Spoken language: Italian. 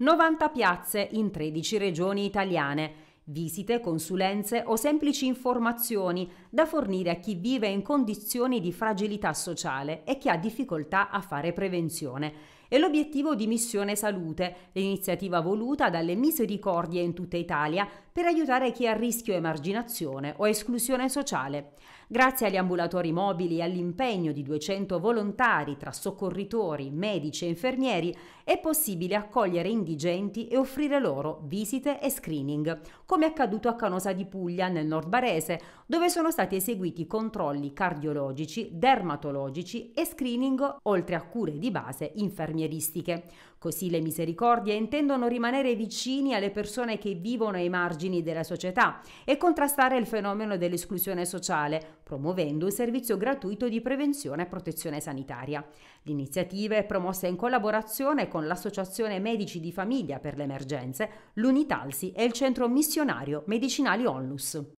90 piazze in 13 regioni italiane visite, consulenze o semplici informazioni da fornire a chi vive in condizioni di fragilità sociale e che ha difficoltà a fare prevenzione. È l'obiettivo di Missione Salute, l'iniziativa voluta dalle misericordie in tutta Italia per aiutare chi è a rischio emarginazione o esclusione sociale. Grazie agli ambulatori mobili e all'impegno di 200 volontari tra soccorritori, medici e infermieri è possibile accogliere indigenti e offrire loro visite e screening, come accaduto a Canosa di Puglia nel nord barese, dove sono stati eseguiti controlli cardiologici, dermatologici e screening, oltre a cure di base infermieristiche. Così le misericordie intendono rimanere vicini alle persone che vivono ai margini della società e contrastare il fenomeno dell'esclusione sociale, promuovendo un servizio gratuito di prevenzione e protezione sanitaria. L'iniziativa è promossa in collaborazione con l'Associazione Medici di Famiglia per le Emergenze, l'Unitalsi e il Centro Missionario dizionario Medicinali Onlus.